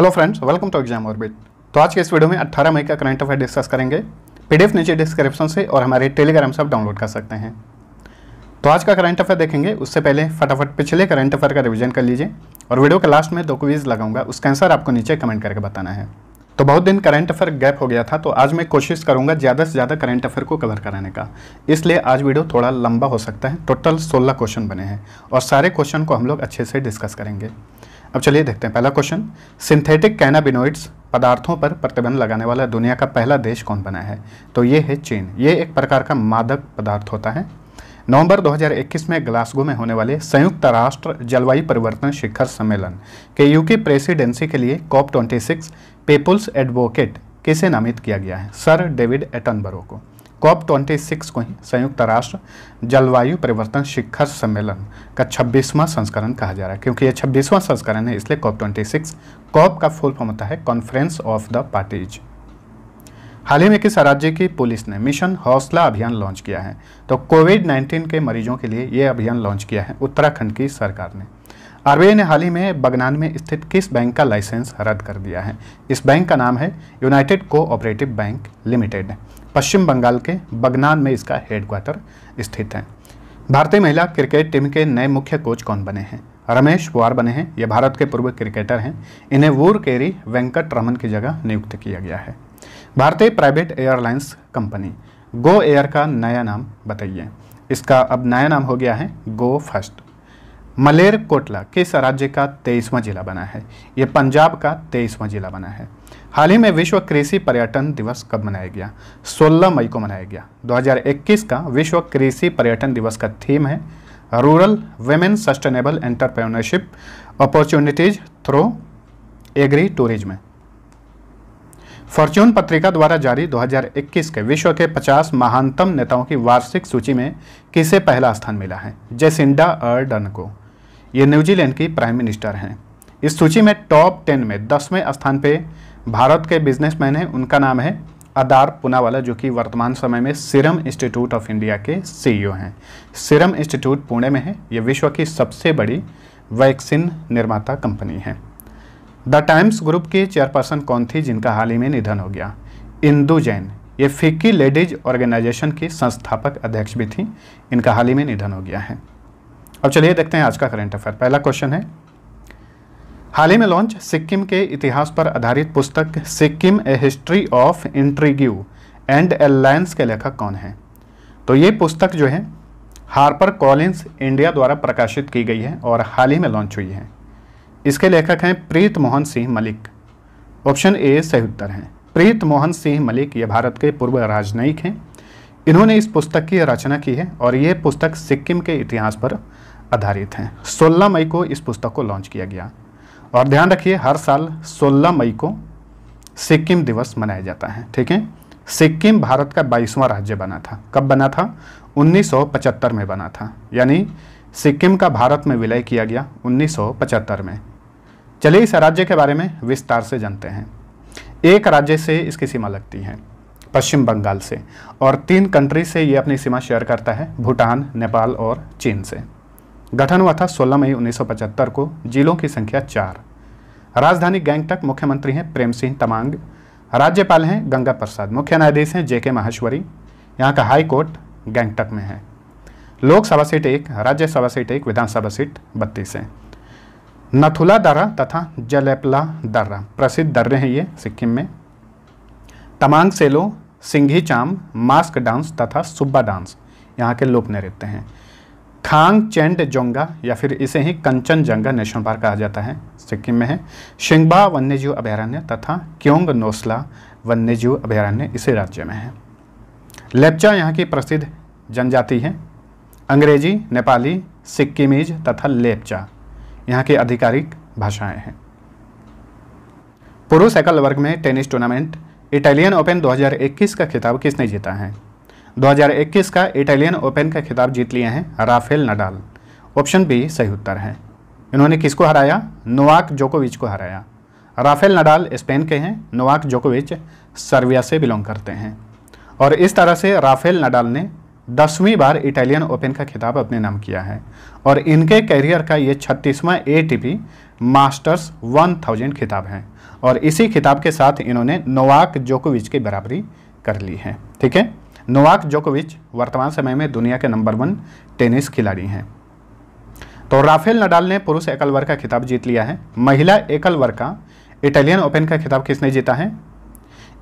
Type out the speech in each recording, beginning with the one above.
hello friends welcome to exam orbit तो आज के इस वीडियो में 18 मई का करंट अफेयर डिस्कस करेंगे पीडीएफ नीचे डिस्क्रिप्शन से और हमारे टेलीग्राम से आप डाउनलोड कर सकते हैं तो आज का करंट अफेयर देखेंगे उससे पहले फटाफट पिछले करंट अफेयर का रिविजन कर लीजिए और वीडियो के लास्ट में दो क्वीज लगाऊंगा उसका आंसर आपको नीचे कमेंट करके बताना है तो बहुत दिन करंट अफेयर गैप हो गया था तो आज मैं कोशिश करूंगा ज़्यादा से ज़्यादा करंट अफेयर को कवर कराने का इसलिए आज वीडियो थोड़ा लंबा हो सकता है टोटल सोलह क्वेश्चन बने हैं और सारे क्वेश्चन को हम लोग अच्छे से डिस्कस करेंगे अब चलिए देखते हैं पहला क्वेश्चन सिंथेटिक कैनाबिनोइड्स पदार्थों पर प्रतिबंध लगाने वाला दुनिया का पहला देश कौन बना है तो ये है चीन ये एक प्रकार का मादक पदार्थ होता है नवंबर 2021 में ग्लासगो में होने वाले संयुक्त राष्ट्र जलवायु परिवर्तन शिखर सम्मेलन के यूके प्रेसिडेंसी के लिए कॉप 26 पीपुल्स एडवोकेट किसे नामित किया गया है सर डेविड एटनबरो को कॉप ट्वेंटी सिक्स को ही संयुक्त राष्ट्र जलवायु परिवर्तन शिखर सम्मेलन का छब्बीसवां संस्करण कहा जा रहा है क्योंकि यह छब्बीसवां संस्करण है इसलिए कॉप ट्वेंटी सिक्स कॉप का फुल फॉर्म होता है कॉन्फ्रेंस ऑफ द पार्टीज हाल ही में किस राज्य की पुलिस ने मिशन हौसला अभियान लॉन्च किया है तो कोविड 19 के मरीजों के लिए यह अभियान लॉन्च किया है उत्तराखंड की सरकार ने आरबीआई ने हाल ही में बगनान में स्थित किस बैंक का लाइसेंस रद्द कर दिया है इस बैंक का नाम है United Cooperative Bank Limited Paschim Bengal के बगनान में इसका हेडक्वार्टर स्थित है भारतीय महिला क्रिकेट टीम के नए मुख्य कोच कौन बने हैं रमेश पुवार बने हैं ये भारत के पूर्व क्रिकेटर हैं इन्हें वूर केरी वेंकट रमन की जगह नियुक्त किया गया है भारतीय private airlines company Go Air का नया नाम बताइए इसका अब नया नाम हो गया है गो फर्स्ट मलेर कोटला किस राज्य का तेईसवां जिला बना है ये पंजाब का तेईसवां जिला बना है हाल ही में विश्व कृषि पर्यटन दिवस कब मनाया गया 16 मई को मनाया गया 2021 का विश्व कृषि पर्यटन दिवस का थीम है rural women sustainable entrepreneurship opportunities through agri tourism Fortune पत्रिका द्वारा जारी 2021 के विश्व के 50 महानतम नेताओं की वार्षिक सूची में किसे पहला स्थान मिला है जेसिंडा अर्डन को ये न्यूजीलैंड की प्राइम मिनिस्टर हैं इस सूची में टॉप टेन में दसवें स्थान पे भारत के बिजनेसमैन हैं उनका नाम है अदार पुनावाला जो कि वर्तमान समय में सिरम इंस्टीट्यूट ऑफ इंडिया के सीईओ हैं सिरम इंस्टीट्यूट पुणे में है ये विश्व की सबसे बड़ी वैक्सीन निर्माता कंपनी है द टाइम्स ग्रुप के चेयरपर्सन कौन थी जिनका हाल ही में निधन हो गया इंदू जैन ये फिक्की लेडीज ऑर्गेनाइजेशन की संस्थापक अध्यक्ष भी थी इनका हाल ही में निधन हो गया है अब चलिए देखते हैं आज का करंट अफेयर पहला क्वेश्चन है हाल ही में लॉन्च सिक्किम के इतिहास पर आधारित पुस्तक Sikkim A History of Intrigue and Alliance के लेखक कौन हैं तो ये पुस्तक जो है हार्पर कॉलिंस इंडिया द्वारा प्रकाशित की गई है और हाल ही में लॉन्च हुई है इसके लेखक हैं प्रीत मोहन सिंह मलिक ऑप्शन ए सही उत्तर हैं प्रीत मोहन सिंह मलिक ये भारत के पूर्व राजनयिक हैं इन्होंने इस पुस्तक की रचना की है और ये पुस्तक सिक्किम के इतिहास पर आधारित हैं सोलह मई को इस पुस्तक को लॉन्च किया गया और ध्यान रखिए हर साल 16 मई को सिक्किम दिवस मनाया जाता है ठीक है सिक्किम भारत का बाईसवां राज्य बना था कब बना था 1975 में बना था यानी सिक्किम का भारत में विलय किया गया 1975 में चलिए इस राज्य के बारे में विस्तार से जानते हैं एक राज्य से इसकी सीमा लगती है पश्चिम बंगाल से और तीन कंट्री से ये अपनी सीमा शेयर करता है भूटान नेपाल और चीन से गठन हुआ था 16 मई 1975 को जिलों की संख्या चार राजधानी गैंगटक मुख्यमंत्री हैं प्रेम सिंह तमांग राज्यपाल हैं गंगा प्रसाद मुख्य न्यायाधीश हैं जेके महेश्वरी माहेश्वरी यहाँ का हाई कोर्ट गैंगटक में है लोकसभा सीट एक राज्यसभा सीट एक विधानसभा सीट बत्तीस है नथुला दर्रा तथा जलेपला दर्रा प्रसिद्ध दर्रे हैं ये सिक्किम में तमांग सेलो सिंघी चाम मास्क डांस तथा सुब्बा डांस यहाँ के लोक नृत्य हैं खांग चेंड जोंगा या फिर इसे ही कंचनजंगा नेशनल पार्क कहा जाता है सिक्किम में है शिंगबा वन्यजीव अभयारण्य तथा क्योंग नोसला वन्यजीव अभयारण्य इसी राज्य में है लेपचा यहाँ की प्रसिद्ध जनजाति है अंग्रेजी नेपाली सिक्किमीज तथा लेपचा यहाँ की आधिकारिक भाषाएं हैं पुरुष एकल वर्ग में टेनिस टूर्नामेंट इटालियन ओपन 2021 का खिताब किसने जीता है 2021 का इटालियन ओपन का खिताब जीत लिए हैं राफेल नडाल ऑप्शन बी सही उत्तर है इन्होंने किसको हराया नोवाक जोकोविच को हराया राफेल नडाल स्पेन के हैं नोवाक जोकोविच सर्बिया से बिलोंग करते हैं और इस तरह से राफेल नडाल ने दसवीं बार इटालियन ओपन का खिताब अपने नाम किया है और इनके करियर का ये छत्तीसवां ए मास्टर्स थाउजेंड खिताब है और इसी खिताब के साथ इन्होंने नोवाक जोकोविच की बराबरी कर ली है ठीक है नोवाक जोकोविच वर्तमान समय में दुनिया के नंबर वन टेनिस खिलाड़ी हैं तो राफेल नडाल ने पुरुष एकल वर्ग का खिताब जीत लिया है महिला एकल वर्ग का इटालियन ओपन का खिताब किसने जीता है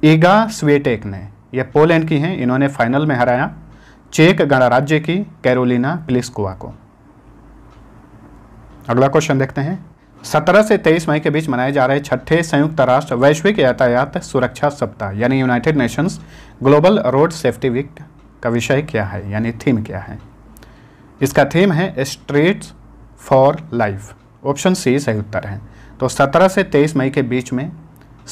ईगा स्वेटेक ने यह पोलैंड की हैं इन्होंने फाइनल में हराया चेक गणराज्य की कैरोलिना प्लिस्कोवा को अगला क्वेश्चन देखते हैं 17 से 23 मई के बीच मनाए जा रहे छठे संयुक्त राष्ट्र वैश्विक यातायात सुरक्षा सप्ताह यानी United Nations Global Road Safety Week का विषय क्या है यानी थीम क्या है इसका थीम है street for life option C सही उत्तर है तो 17 से 23 मई के बीच में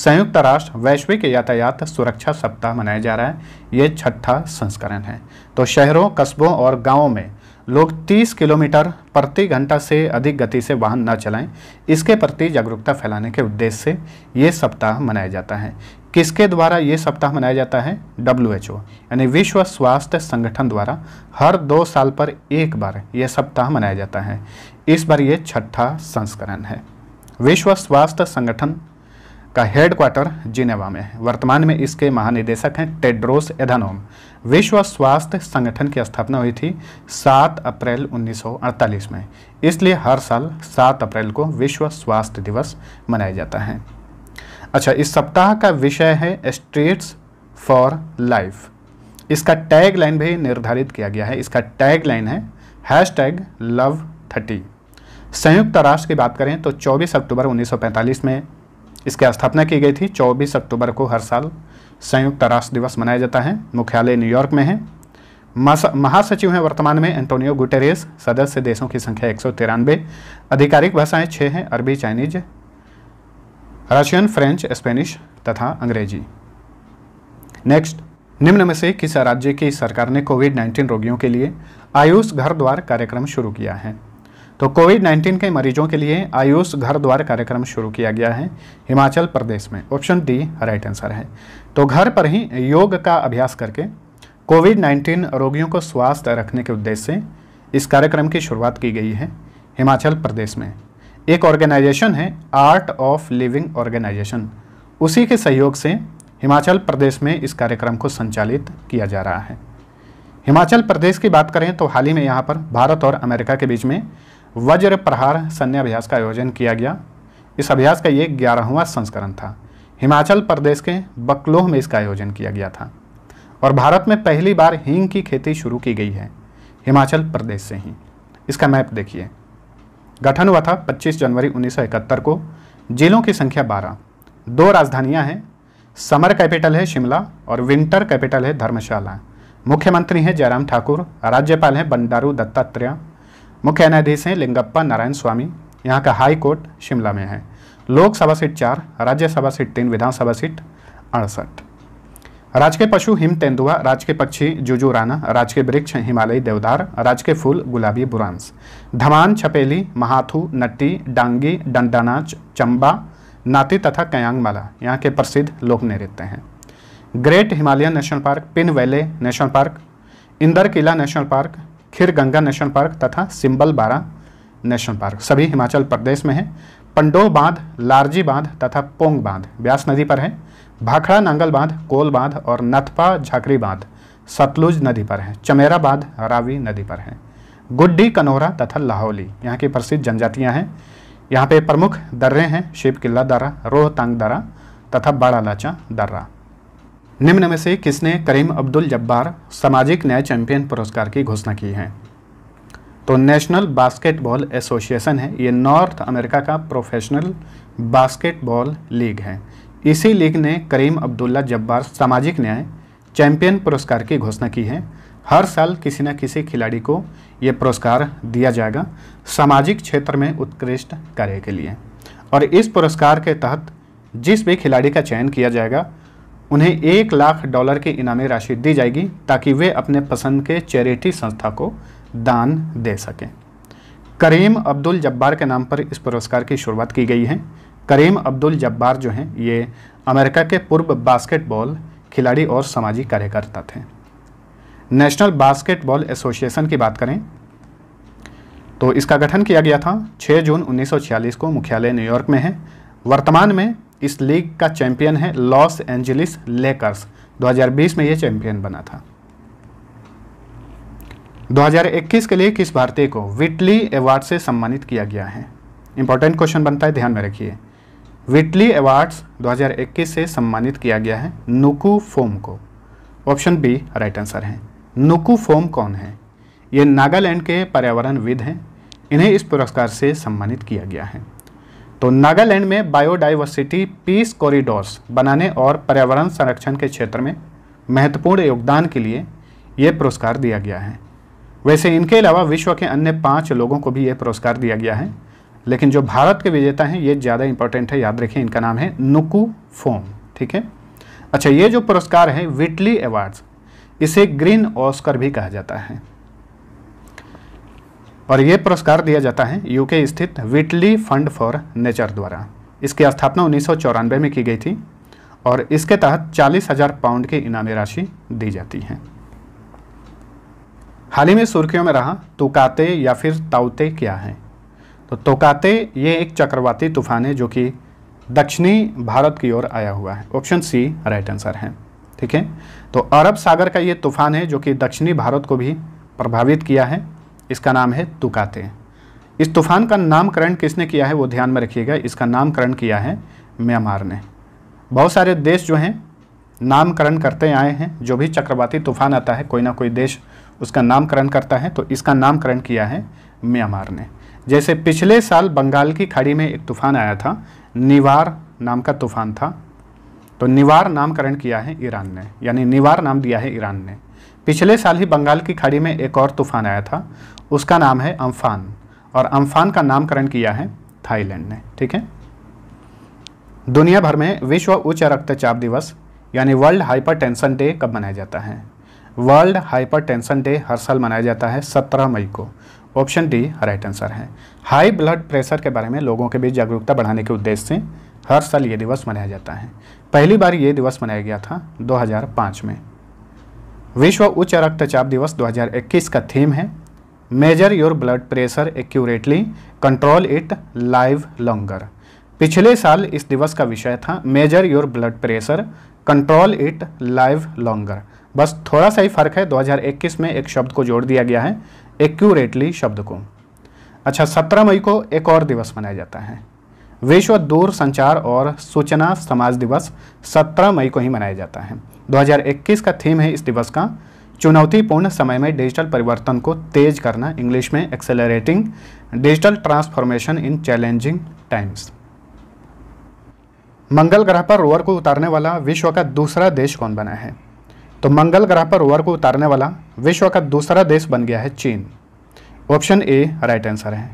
संयुक्त राष्ट्र वैश्विक यातायात सुरक्षा सप्ताह मनाया जा रहा है ये छठा संस्करण है तो शहरों कस्बों और गाँवों में लोग 30 किलोमीटर प्रति घंटा से अधिक गति से वाहन न चलाएं इसके प्रति जागरूकता फैलाने के उद्देश्य से ये सप्ताह मनाया जाता है किसके द्वारा ये सप्ताह मनाया जाता है डब्ल्यू एच ओ यानी विश्व स्वास्थ्य संगठन द्वारा हर दो साल पर एक बार यह सप्ताह मनाया जाता है इस बार ये छठा संस्करण है विश्व स्वास्थ्य संगठन का हेडक्वार्टर जिनेवा में है वर्तमान में इसके महानिदेशक हैं टेड्रोस एधानोम विश्व स्वास्थ्य संगठन की स्थापना हुई थी 7 अप्रैल 1948 में इसलिए हर साल 7 अप्रैल को विश्व स्वास्थ्य दिवस मनाया जाता है अच्छा इस सप्ताह का विषय है स्ट्रीट्स फॉर लाइफ इसका टैग लाइन भी निर्धारित किया गया है इसका टैग लाइन है हैश टैग लव थर्टी संयुक्त राष्ट्र की बात करें तो 24 अक्टूबर 1945 में इसकी स्थापना की गई थी 24 अक्टूबर को हर साल संयुक्त राष्ट्र दिवस मनाया जाता है मुख्यालय न्यूयॉर्क में है महासचिव हैं वर्तमान में एंटोनियो गुटेरेस सदस्य देशों की संख्या एक आधिकारिक भाषाएं छः हैं अरबी चाइनीज रशियन फ्रेंच स्पेनिश तथा अंग्रेजी नेक्स्ट निम्न में से किस राज्य की सरकार ने कोविड 19 रोगियों के लिए आयुष घर द्वार कार्यक्रम शुरू किया है तो कोविड 19 के मरीजों के लिए आयुष घर द्वार कार्यक्रम शुरू किया गया है हिमाचल प्रदेश में ऑप्शन डी राइट आंसर है तो घर पर ही योग का अभ्यास करके कोविड 19 रोगियों को स्वास्थ्य रखने के उद्देश्य से इस कार्यक्रम की शुरुआत की गई है हिमाचल प्रदेश में एक ऑर्गेनाइजेशन है आर्ट ऑफ लिविंग ऑर्गेनाइजेशन उसी के सहयोग से हिमाचल प्रदेश में इस कार्यक्रम को संचालित किया जा रहा है हिमाचल प्रदेश की बात करें तो हाल ही में यहाँ पर भारत और अमेरिका के बीच में वज्र प्रहार अभ्यास का आयोजन किया गया इस अभ्यास का ये ग्यारहवां संस्करण था हिमाचल प्रदेश के बकलोह में इसका आयोजन किया गया था और भारत में पहली बार हींग की खेती शुरू की गई है हिमाचल प्रदेश से ही इसका मैप देखिए गठन हुआ था 25 जनवरी 1971 को जिलों की संख्या 12 दो राजधानियां हैं समर कैपिटल है शिमला और विंटर कैपिटल है धर्मशाला मुख्यमंत्री हैं जयराम ठाकुर राज्यपाल हैं बंडारू दत्तात्रेय मुख्य न्यायाधीश हैं लिंगप्पा नारायण स्वामी यहाँ का हाई कोर्ट शिमला में है लोकसभा सीट चार राज्यसभा सीट तीन विधानसभा सीट अड़सठ राज के पशु हिम तेंदुआ राज के पक्षी जुजू राना राजकीय के वृक्ष हिमालयी देवदार राज के फूल गुलाबी बुरांस धमान छपेली महाथू नट्टी डांगी डंडानाच चंबा नाती तथा कयांगमाला यहाँ के प्रसिद्ध लोक नृत्य हैं Great Himalayan National Park Pin Valley National Park Inder Kila National Park Kheer Ganga National Park तथा सिम्बल बारा नेशनल पार्क सभी हिमाचल प्रदेश में है पंडो बांध लारजी बांध तथा पोंग बांध ब्यास नदी पर है भाखड़ा नांगल बांध कोल बांध और नथपा झाकरी बांध सतलुज नदी पर है चमेरा बांध रावी नदी पर है गुड्डी कनोरा तथा लाहौली यहाँ की प्रसिद्ध जनजातियाँ हैं यहाँ पे प्रमुख दर्रे हैं शिव किला दर्रा रोहतांग दर्रा तथा बड़ा लाचा दर्रा निम्न में से किसने करीम अब्दुल जब्बार सामाजिक न्याय चैंपियन पुरस्कार की घोषणा की है तो नेशनल बास्केटबॉल एसोसिएशन है ये नॉर्थ अमेरिका का प्रोफेशनल बास्केटबॉल लीग है इसी लीग ने करीम अब्दुल्ला जब्बार सामाजिक न्याय चैंपियन पुरस्कार की घोषणा की है हर साल किसी न किसी खिलाड़ी को ये पुरस्कार दिया जाएगा सामाजिक क्षेत्र में उत्कृष्ट कार्य के लिए और इस पुरस्कार के तहत जिस भी खिलाड़ी का चयन किया जाएगा उन्हें एक लाख डॉलर की इनामी राशि दी जाएगी ताकि वे अपने पसंद के चैरिटी संस्था को दान दे सकें करीम अब्दुल जब्बार के नाम पर इस पुरस्कार की शुरुआत की गई है करीम अब्दुल जब्बार जो हैं ये अमेरिका के पूर्व बास्केटबॉल खिलाड़ी और सामाजिक कार्यकर्ता थे नेशनल बास्केटबॉल एसोसिएशन की बात करें तो इसका गठन किया गया था 6 जून 1946 को मुख्यालय न्यूयॉर्क में है वर्तमान में इस लीग का चैंपियन है लॉस एंजलिस लेकर्स 2020 में यह चैंपियन बना था 2021 के लिए किस भारतीय को विटली अवार्ड से सम्मानित किया गया है इंपॉर्टेंट क्वेश्चन बनता है ध्यान में रखिए विटली अवार्ड्स 2021 से सम्मानित किया गया है नुकू फोम को ऑप्शन बी राइट आंसर है नुकू फोम कौन है ये नागालैंड के पर्यावरणविद हैं इन्हें इस पुरस्कार से सम्मानित किया गया है तो नागालैंड में बायोडाइवर्सिटी पीस कॉरिडोर्स बनाने और पर्यावरण संरक्षण के क्षेत्र में महत्वपूर्ण योगदान के लिए ये पुरस्कार दिया गया है वैसे इनके अलावा विश्व के अन्य पाँच लोगों को भी ये पुरस्कार दिया गया है लेकिन जो भारत के विजेता हैं ये ज़्यादा इंपॉर्टेंट है याद रखें इनका नाम है नुकू फोम ठीक है अच्छा ये जो पुरस्कार है विटली अवार्ड्स इसे ग्रीन ऑस्कर भी कहा जाता है और ये पुरस्कार दिया जाता है यूके स्थित विटली फंड फॉर नेचर द्वारा इसकी स्थापना उन्नीस में की गई थी और इसके तहत चालीस हजार पाउंड की इनामी राशि दी जाती है हाल ही में सुर्खियों में रहा तुकाते या फिर ताउते क्या है तो तोकाते ये एक चक्रवाती तूफान है जो कि दक्षिणी भारत की ओर आया हुआ है ऑप्शन सी राइट आंसर है ठीक है तो अरब सागर का ये तूफान है जो कि दक्षिणी भारत को भी प्रभावित किया है इसका नाम है तुकाते इस तूफान का नामकरण किसने किया है वो ध्यान में रखिएगा इसका नामकरण किया है म्यांमार ने बहुत सारे देश जो हैं नामकरण करते आए हैं जो भी चक्रवाती तूफान आता है कोई ना कोई देश उसका नामकरण करता है तो इसका नामकरण किया है म्यांमार ने जैसे पिछले साल बंगाल की खाड़ी में एक तूफान आया था निवार नाम का तूफान था तो निवार नामकरण किया है ईरान ने यानी निवार नाम दिया है ईरान ने पिछले साल ही बंगाल की खाड़ी में एक और तूफान आया था उसका नाम है अम्फान और अम्फान का नामकरण किया है थाईलैंड ने ठीक है दुनिया भर में विश्व उच्च रक्तचाप दिवस यानी वर्ल्ड हाइपर डे कब मनाया जाता है वर्ल्ड हाइपर डे हर साल मनाया जाता है 17 मई को ऑप्शन डी राइट आंसर है हाई ब्लड प्रेशर के बारे में लोगों के बीच जागरूकता बढ़ाने के उद्देश्य से हर साल ये दिवस मनाया जाता है पहली बार ये दिवस मनाया गया था 2005 में विश्व उच्च रक्तचाप दिवस 2021 का थीम है measure your blood pressure accurately control it live longer पिछले साल इस दिवस का विषय था measure your blood pressure control it live longer बस थोड़ा सा ही फर्क है 2021 में एक शब्द को जोड़ दिया गया है एक्यूरेटली शब्द को अच्छा 17 मई को एक और दिवस मनाया जाता है विश्व दूर संचार और सूचना समाज दिवस 17 मई को ही मनाया जाता है 2021 का थीम है इस दिवस का चुनौतीपूर्ण समय में डिजिटल परिवर्तन को तेज करना इंग्लिश में accelerating digital transformation in challenging times मंगल ग्रह पर रोवर को उतारने वाला विश्व का दूसरा देश कौन बना है तो मंगल ग्रह पर रोवर को उतारने वाला विश्व का दूसरा देश बन गया है चीन ऑप्शन ए राइट आंसर है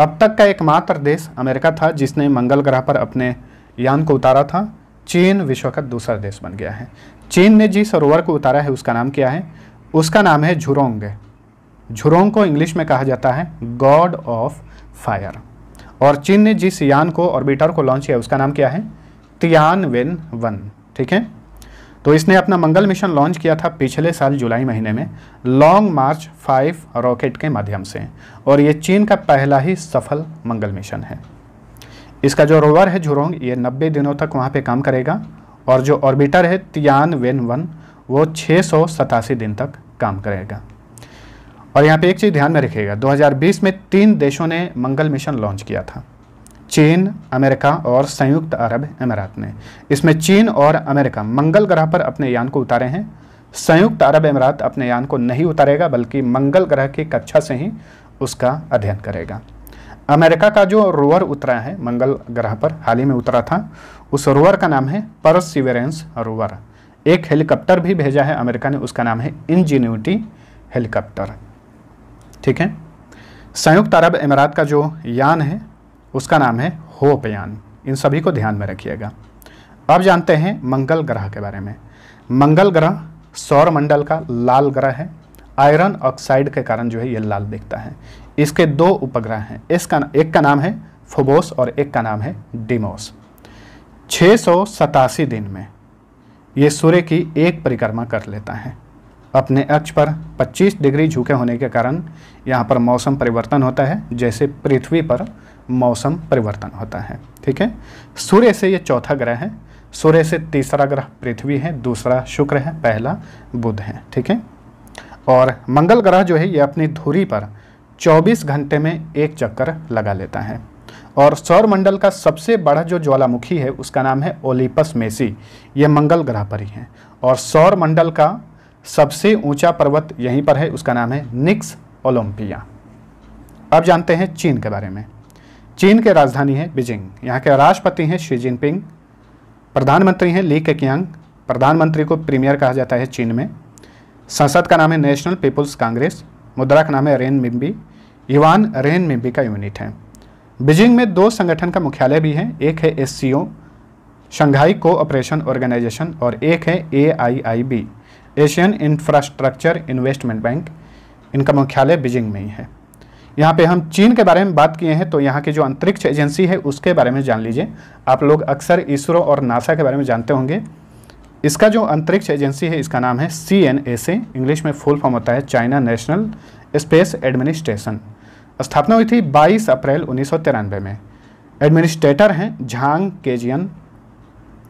अब तक का एकमात्र देश अमेरिका था जिसने मंगल ग्रह पर अपने यान को उतारा था चीन विश्व का दूसरा देश बन गया है चीन ने जिस सरोवर को उतारा है उसका नाम क्या है उसका नाम है झुरोंग झुरोंग को इंग्लिश में कहा जाता है गॉड ऑफ फायर और चीन ने जिस यान को ऑर्बिटर को लॉन्च किया उसका नाम क्या है तियान वेन वन ठीक है तो इसने अपना मंगल मिशन लॉन्च किया था पिछले साल जुलाई महीने में लॉन्ग मार्च फाइव रॉकेट के माध्यम से और ये चीन का पहला ही सफल मंगल मिशन है इसका जो रोवर है झुरोंग ये नब्बे दिनों तक वहाँ पे काम करेगा और जो ऑर्बिटर है तियान वेन वन वो छः सौ सतासी दिन तक काम करेगा और यहाँ पे एक चीज़ ध्यान में रखिएगा 2020 में तीन देशों ने मंगल मिशन लॉन्च किया था चीन अमेरिका और संयुक्त अरब अमीरात ने इसमें चीन और अमेरिका मंगल ग्रह पर अपने यान को उतारे हैं संयुक्त अरब अमीरात अपने यान को नहीं उतारेगा बल्कि मंगल ग्रह की कक्षा से ही उसका अध्ययन करेगा अमेरिका का जो रोवर उतरा है मंगल ग्रह पर हाल ही में उतरा था उस रोवर का नाम है परसिवेरेंस रोवर एक हेलीकॉप्टर भी भेजा है अमेरिका ने उसका नाम है इंजीन्यूटी हेलीकॉप्टर ठीक है संयुक्त अरब अमीरात का जो यान है उसका नाम है होप यान इन सभी को ध्यान में रखिएगा अब जानते हैं मंगल ग्रह के बारे में मंगल ग्रह सौर मंडल का लाल ग्रह है आयरन ऑक्साइड के कारण जो है ये लाल दिखता है इसके दो उपग्रह हैं इसका एक का नाम है फोबोस और एक का नाम है डिमोस छः दिन में ये सूर्य की एक परिक्रमा कर लेता है अपने अक्ष पर 25 डिग्री झुके होने के कारण यहाँ पर मौसम परिवर्तन होता है जैसे पृथ्वी पर मौसम परिवर्तन होता है ठीक है सूर्य से ये चौथा ग्रह है सूर्य से तीसरा ग्रह पृथ्वी है दूसरा शुक्र है पहला बुध है ठीक है और मंगल ग्रह जो है ये अपनी धुरी पर 24 घंटे में एक चक्कर लगा लेता है और सौर मंडल का सबसे बड़ा जो ज्वालामुखी है उसका नाम है ओलिपस मेसी ये मंगल ग्रह पर ही है और सौर मंडल का सबसे ऊंचा पर्वत यहीं पर है उसका नाम है निक्स ओलम्पिया अब जानते हैं चीन के बारे में चीन के राजधानी है बीजिंग यहाँ के राष्ट्रपति हैं शी जिनपिंग प्रधानमंत्री हैं ली केकियांग प्रधानमंत्री को प्रीमियर कहा जाता है चीन में संसद का नाम है नेशनल पीपुल्स कांग्रेस मुद्रा का नाम है रेन मिम्बी युवान रेन मिम्बी का यूनिट है बीजिंग में दो संगठन का मुख्यालय भी है एक है S Shanghai Cooperation Organisation और एक है A Asian Infrastructure Investment Bank इनका मुख्यालय बीजिंग में ही है यहाँ पे हम चीन के बारे में बात किए हैं तो यहाँ की जो अंतरिक्ष एजेंसी है उसके बारे में जान लीजिए आप लोग अक्सर इसरो और नासा के बारे में जानते होंगे इसका जो अंतरिक्ष एजेंसी है इसका नाम है सी एन ए से इंग्लिश में फुल फॉर्म होता है चाइना नेशनल स्पेस एडमिनिस्ट्रेशन स्थापना हुई थी 22 अप्रैल उन्नीस में एडमिनिस्ट्रेटर हैं झांग केजियन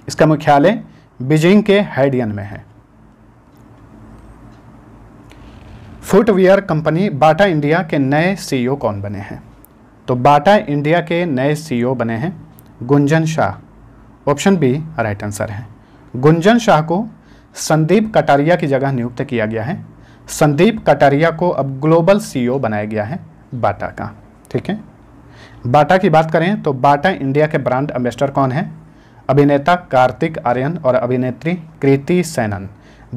इसका मुख्यालय बीजिंग के हैडियन में है फुटवेयर कंपनी बाटा इंडिया के नए सीईओ e कौन बने हैं तो बाटा इंडिया के नए सीईओ e बने हैं Gunjan Shah option B right answer है गुंजन शाह को संदीप कटारिया की जगह नियुक्त किया गया है संदीप कटारिया को अब ग्लोबल सीईओ बनाया गया है बाटा का ठीक है बाटा की बात करें तो बाटा इंडिया के ब्रांड एम्बेसडर कौन है अभिनेता कार्तिक आर्यन और अभिनेत्री कृति सैनन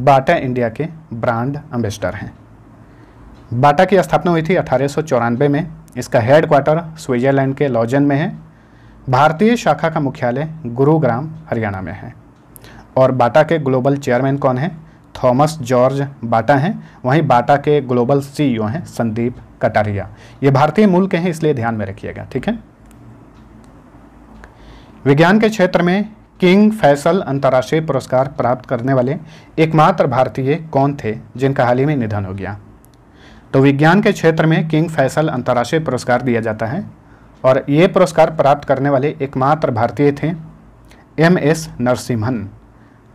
बाटा इंडिया के ब्रांड एम्बेसडर हैं बाटा की स्थापना हुई थी अठारह में इसका हेड क्वार्टर स्विट्जरलैंड के लॉजन में है भारतीय शाखा का मुख्यालय गुरुग्राम हरियाणा में है और बाटा के ग्लोबल चेयरमैन कौन हैं थॉमस जॉर्ज बाटा हैं वहीं बाटा के ग्लोबल सीईओ हैं संदीप कटारिया ये भारतीय मूल के हैं इसलिए ध्यान में रखिएगा ठीक है विज्ञान के क्षेत्र में किंग फैसल अंतर्राष्ट्रीय पुरस्कार प्राप्त करने वाले एकमात्र भारतीय कौन थे जिनका हाल ही में निधन हो गया तो विज्ञान के क्षेत्र में किंग फैसल अंतर्राष्ट्रीय पुरस्कार दिया जाता है और ये पुरस्कार प्राप्त करने वाले एकमात्र भारतीय थे एम एस नरसिम्हन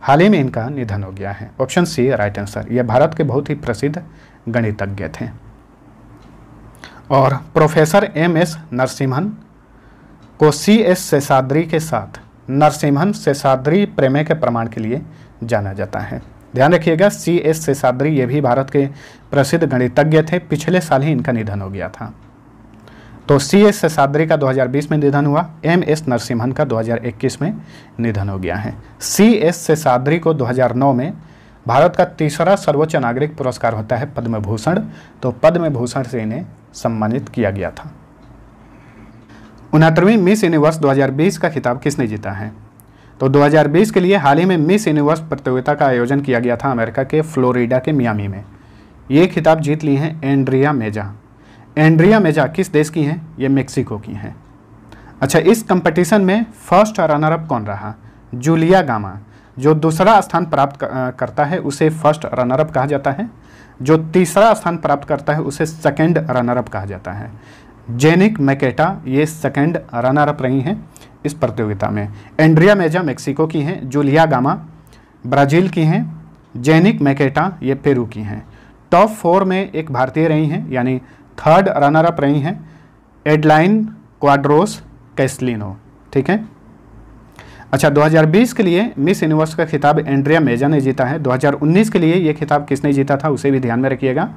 हाल ही में इनका निधन हो गया है ऑप्शन सी राइट आंसर ये भारत के बहुत ही प्रसिद्ध गणितज्ञ थे और प्रोफेसर एम एस नरसिम्हन को सी एस शेषाद्री के साथ नरसिम्हन शेषाद्री प्रेमे के प्रमाण के लिए जाना जाता है ध्यान रखिएगा सी एस शेषाद्री ये भी भारत के प्रसिद्ध गणितज्ञ थे पिछले साल ही इनका निधन हो गया था तो सी एस सादरी का 2020 में निधन हुआ एम एस नरसिम्हन का 2021 में निधन हो गया है सी एस सादरी को 2009 में भारत का तीसरा सर्वोच्च नागरिक पुरस्कार होता है पद्म भूषण तो पद्म भूषण से इन्हें सम्मानित किया गया था उनहत्तरवीं मिस यूनिवर्स 2020 का खिताब किसने जीता है तो 2020 के लिए हाल ही में मिस यूनिवर्स प्रतियोगिता का आयोजन किया गया था अमेरिका के फ्लोरिडा के मियामी में ये खिताब जीत ली है एंड्रिया मेजा एंड्रिया मेजा किस देश की हैं ये मेक्सिको की हैं अच्छा इस कंपटीशन में फर्स्ट रनर अप कौन रहा जूलिया गामा जो दूसरा स्थान प्राप्त करता है उसे फर्स्ट रनर अप कहा जाता है जो तीसरा स्थान प्राप्त करता है उसे सेकेंड रनर अप कहा जाता है जेनिक मैकेटा ये सेकेंड रनर अप रही हैं इस प्रतियोगिता में एंड्रिया मेजा मेक्सिको की हैं जूलिया गामा ब्राज़ील की हैं जेनिक मैकेटा ये पेरू की हैं टॉप फोर में एक भारतीय रही हैं यानी थर्ड रनर अप रही हैं एडलाइन क्वाड्रोस कैसलिनो ठीक है अच्छा 2020 के लिए मिस यूनिवर्स का खिताब एंड्रिया मेजा ने जीता है 2019 के लिए ये खिताब किसने जीता था उसे भी ध्यान में रखिएगा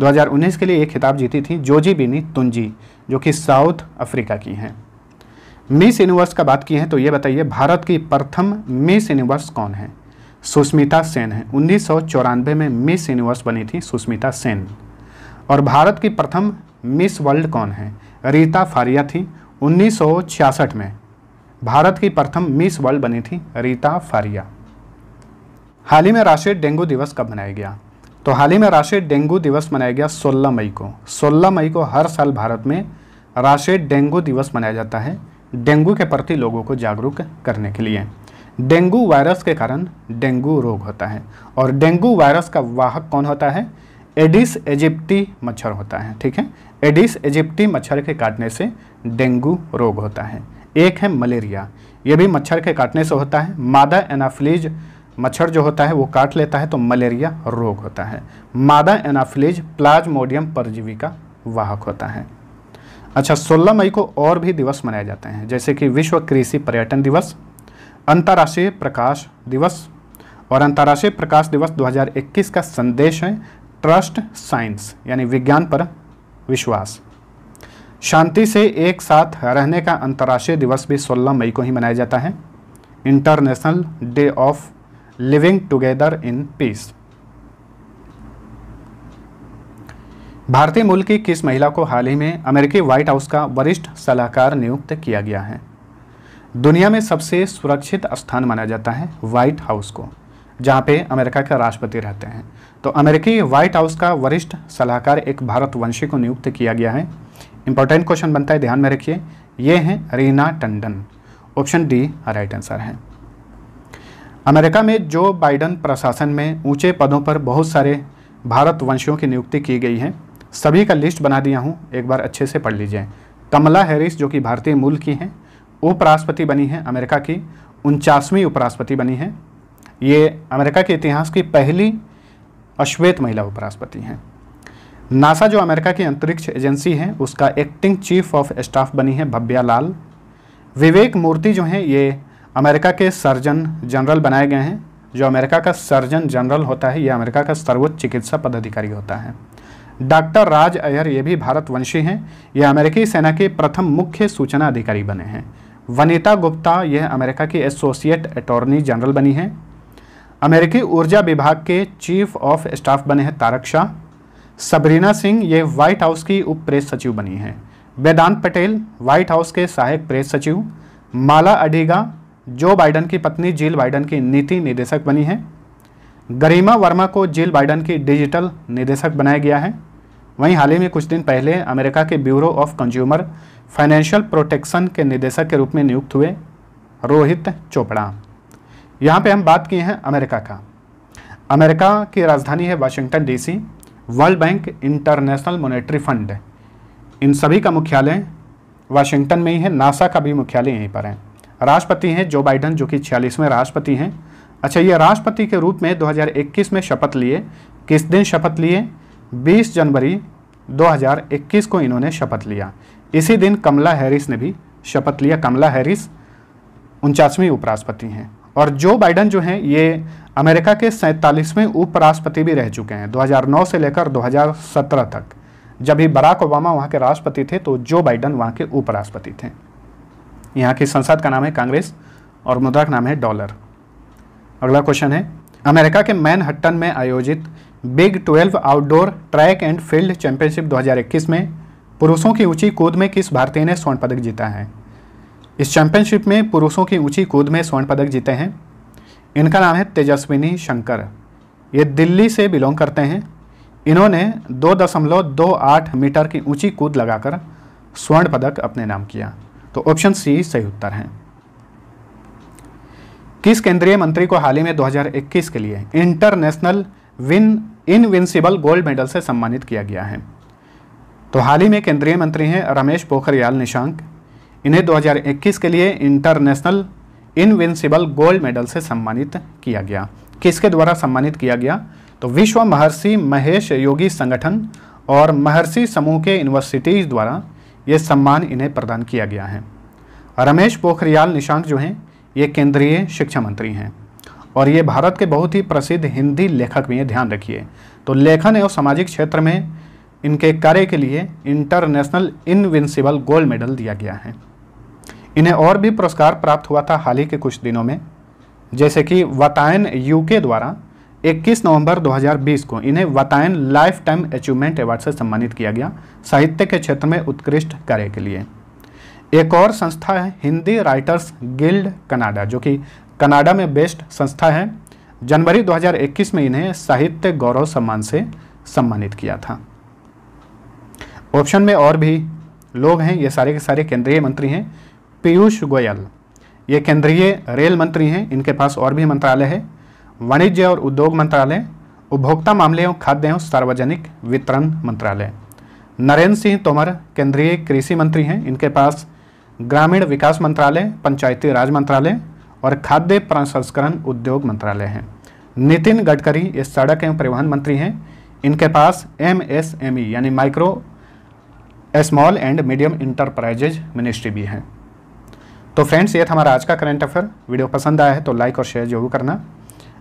2019 के लिए ये खिताब जीती थी जोजी बिनी तुंजी जो कि साउथ अफ्रीका की हैं मिस यूनिवर्स का बात की है तो ये बताइए भारत की प्रथम मिस यूनिवर्स कौन है सुष्मिता सेन है उन्नीस में मिस यूनिवर्स बनी थी सुष्मिता सेन और भारत की प्रथम मिस वर्ल्ड कौन है रीता फारिया थी 1966 में भारत की प्रथम मिस वर्ल्ड बनी थी रीता फारिया हाल ही में राष्ट्रीय डेंगू दिवस कब मनाया गया तो हाल ही में राष्ट्रीय डेंगू दिवस मनाया गया 16 मई को 16 मई को हर साल भारत में राष्ट्रीय डेंगू दिवस मनाया जाता है डेंगू के प्रति लोगों को जागरूक करने के लिए डेंगू वायरस के कारण डेंगू रोग होता है और डेंगू वायरस का वाहक कौन होता है एडिस एजिप्टी मच्छर होता है ठीक है एडिस एजिप्टी मच्छर के काटने से डेंगू रोग होता है एक है मलेरिया यह भी मच्छर के काटने से होता है मादा एनाफ्लीज मच्छर जो होता है वो काट लेता है तो मलेरिया रोग होता है मादा एनाफ्लीज प्लाज्मोडियम परजीवी का वाहक होता है अच्छा 16 मई को और भी दिवस मनाए जाते हैं जैसे कि विश्व कृषि पर्यटन दिवस अंतर्राष्ट्रीय प्रकाश दिवस और अंतर्राष्ट्रीय प्रकाश दिवस 2021 का संदेश है ट्रस्ट साइंस यानी विज्ञान पर विश्वास शांति से एक साथ रहने का अंतर्राष्ट्रीय दिवस भी 16 मई को ही मनाया जाता है International Day of Living Together in Peace भारतीय मूल की किस महिला को हाल ही में अमेरिकी व्हाइट हाउस का वरिष्ठ सलाहकार नियुक्त किया गया है दुनिया में सबसे सुरक्षित स्थान माना जाता है व्हाइट हाउस को जहाँ पे अमेरिका के राष्ट्रपति रहते हैं तो अमेरिकी व्हाइट हाउस का वरिष्ठ सलाहकार एक भारतवंशी को नियुक्त किया गया है इंपॉर्टेंट क्वेश्चन बनता है ध्यान में रखिए ये हैं Reena Tandon option D right answer है अमेरिका में जो बाइडन प्रशासन में ऊंचे पदों पर बहुत सारे भारतवंशियों की नियुक्ति की गई है सभी का लिस्ट बना दिया हूँ एक बार अच्छे से पढ़ लीजिए कमला हैरिस जो कि भारतीय मूल की हैं उपराष्ट्रपति बनी हैं अमेरिका की उनचासवीं उपराष्ट्रपति बनी हैं ये अमेरिका के इतिहास की पहली अश्वेत महिला उपराष्ट्रपति हैं नासा जो अमेरिका की अंतरिक्ष एजेंसी है उसका एक्टिंग चीफ ऑफ स्टाफ बनी है भव्या लाल विवेक मूर्ति जो हैं ये अमेरिका के सर्जन जनरल बनाए गए हैं जो अमेरिका का सर्जन जनरल होता है यह अमेरिका का सर्वोच्च चिकित्सा पदाधिकारी होता है डॉक्टर राज अयर ये भी भारतवंशी हैं यह अमेरिकी सेना के प्रथम मुख्य सूचना अधिकारी बने हैं वनिता गुप्ता यह अमेरिका की एसोसिएट अटॉर्नी जनरल बनी हैं अमेरिकी ऊर्जा विभाग के चीफ ऑफ स्टाफ बने हैं तारक शाह सबरीना सिंह ये व्हाइट हाउस की उप प्रेस सचिव बनी हैं वेदांत पटेल व्हाइट हाउस के सहायक प्रेस सचिव माला अडीगा जो बाइडन की पत्नी जिल बाइडन की नीति निदेशक बनी हैं गरिमा वर्मा को जिल बाइडन की डिजिटल निदेशक बनाया गया है वहीं हाल ही में कुछ दिन पहले अमेरिका के Bureau of Consumer Financial Protection के निदेशक के रूप में नियुक्त हुए रोहित चोपड़ा यहाँ पे हम बात किए हैं अमेरिका का अमेरिका की राजधानी है Washington DC World Bank International Monetary Fund इन सभी का मुख्यालय वाशिंगटन में ही है नासा का भी मुख्यालय यहीं पर है राष्ट्रपति हैं जो बाइडन जो कि छियालीसवें राष्ट्रपति हैं अच्छा ये राष्ट्रपति के रूप में 2021 में शपथ लिए किस दिन शपथ लिए 20 जनवरी 2021 को इन्होंने शपथ लिया इसी दिन कमला हैरिस ने भी शपथ लिया कमला हैरिस उनचासवीं उपराष्ट्रपति हैं और जो बाइडन जो हैं ये अमेरिका के सैंतालीसवें उपराष्ट्रपति भी रह चुके हैं 2009 से लेकर 2017 तक जब ही बराक ओबामा वहाँ के राष्ट्रपति थे तो जो बाइडन वहाँ के उपराष्ट्रपति थे यहाँ की संसद का नाम है कांग्रेस और मुद्रा का नाम है डॉलर अगला क्वेश्चन है अमेरिका के मैनहट्टन में आयोजित Big Twelve outdoor track and field championship 2021 में पुरुषों की ऊंची कूद में किस भारतीय ने स्वर्ण पदक जीता है इस चैंपियनशिप में पुरुषों की ऊंची कूद में स्वर्ण पदक जीते हैं इनका नाम है तेजस्विनी शंकर ये दिल्ली से बिलोंग करते हैं इन्होंने दो दशमलव दो आठ मीटर की ऊंची कूद लगाकर स्वर्ण पदक अपने नाम किया तो ऑप्शन सी सही उत्तर है किस केंद्रीय मंत्री को हाल ही में 2021 के लिए International Win Invincible Gold Medal से सम्मानित किया गया है तो हाल ही में केंद्रीय मंत्री हैं रमेश पोखरियाल निशंक इन्हें 2021 के लिए इंटरनेशनल इनविंसिबल गोल्ड मेडल से सम्मानित किया गया किसके द्वारा सम्मानित किया गया तो विश्व महर्षि महेश योगी संगठन और महर्षि समूह के यूनिवर्सिटीज़ द्वारा ये सम्मान इन्हें प्रदान किया गया है रमेश पोखरियाल निशांक जो हैं ये केंद्रीय शिक्षा मंत्री हैं और ये भारत के बहुत ही प्रसिद्ध हिंदी लेखक भी हैं ध्यान रखिए तो लेखन एवं सामाजिक क्षेत्र में इनके कार्य के लिए इंटरनेशनल इनविंसिबल गोल्ड मेडल दिया गया है इन्हें और भी पुरस्कार प्राप्त हुआ था हाल ही के कुछ दिनों में जैसे कि वतायन यूके द्वारा 21 नवंबर 2020 को इन्हें Vatayan lifetime achievement award से सम्मानित किया गया साहित्य के क्षेत्र में उत्कृष्ट कार्य के लिए एक और संस्था है हिंदी राइटर्स गिल्ड कनाडा जो कि कनाडा में बेस्ट संस्था है जनवरी 2021 में इन्हें साहित्य गौरव सम्मान से सम्मानित किया था ऑप्शन में और भी लोग हैं ये सारे के सारे केंद्रीय मंत्री हैं पीयूष गोयल ये केंद्रीय रेल मंत्री हैं इनके पास और भी मंत्रालय है वाणिज्य और उद्योग मंत्रालय उपभोक्ता मामले एवं खाद्य एवं सार्वजनिक वितरण मंत्रालय नरेंद्र सिंह तोमर केंद्रीय कृषि मंत्री हैं इनके पास ग्रामीण विकास मंत्रालय पंचायती राज मंत्रालय और खाद्य प्रसंस्करण उद्योग मंत्रालय हैं नितिन गडकरी ये सड़क एवं परिवहन मंत्री हैं इनके पास एम एस एम ई यानी micro small and medium enterprises ministry भी हैं तो फ्रेंड्स ये था हमारा आज का करंट अफेयर वीडियो पसंद आया है तो लाइक और शेयर जरूर करना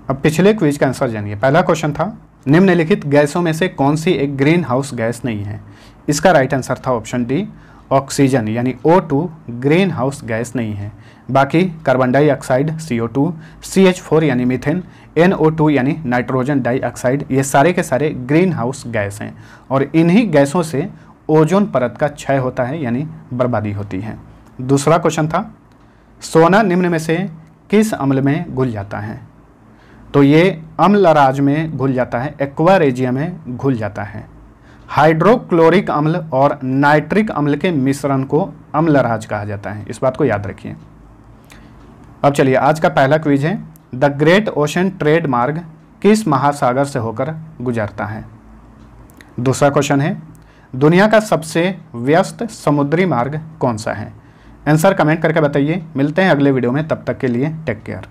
अब पिछले क्विज का आंसर जानिए पहला क्वेश्चन था निम्नलिखित गैसों में से कौन सी एक ग्रीन हाउस गैस नहीं है इसका राइट आंसर था ऑप्शन डी ऑक्सीजन यानी O two greenhouse gas नहीं है बाकी carbon dioxide C O two C H four यानी मिथेन एन ओ टू यानी नाइट्रोजन डाइऑक्साइड ये सारे के सारे ग्रीन हाउस गैस हैं और इन्हीं गैसों से ओजोन परत का क्षय होता है यानी बर्बादी होती है दूसरा क्वेश्चन था सोना निम्न में से किस अम्ल में घुल जाता है तो ये अम्ल राज में घुल जाता है एक्वा रेजिया में घुल जाता है हाइड्रोक्लोरिक अम्ल और नाइट्रिक अम्ल के मिश्रण को अम्ल राज कहा जाता है इस बात को याद रखिए अब चलिए आज का पहला क्विज है द ग्रेट ओशन ट्रेड मार्ग किस महासागर से होकर गुजरता है दूसरा क्वेश्चन है दुनिया का सबसे व्यस्त समुद्री मार्ग कौन सा है आंसर कमेंट करके बताइए मिलते हैं अगले वीडियो में तब तक के लिए टेक केयर